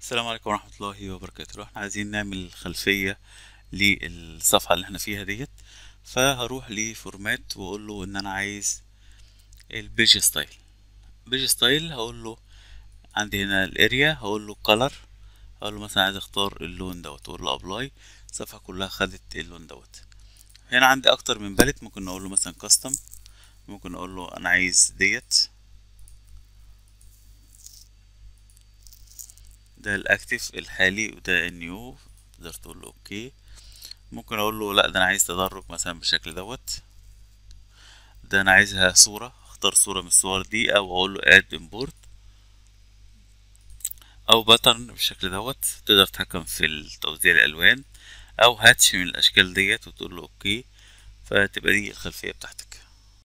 السلام عليكم ورحمة الله وبركاته احنا عايزين نعمل خلفية للصفحة اللي احنا فيها ديت فهروح لفورمات واقول له ان انا عايز البيج ستايل بيج ستايل هقول له عندي هنا الاريا هقول له كلر هقول له مثلا عايز اختار اللون دوت واقول له ابلاي الصفحة كلها خدت اللون دوت هنا عندي اكتر من باليت ممكن اقول له مثلا كاستم ممكن اقول له انا عايز ديت ده الاكتف الحالي وده النيو تقدر تقول له اوكي ممكن اقول له لا ده انا عايز تدرج مثلا بالشكل دوت ده انا عايزها صورة اختار صورة من الصور دي او اقول له اد امبورت او باترن بالشكل دوت تقدر تتحكم في توزيع الالوان او هاتش من الاشكال ديت وتقول له اوكي فتبقى دي الخلفية بتاعتك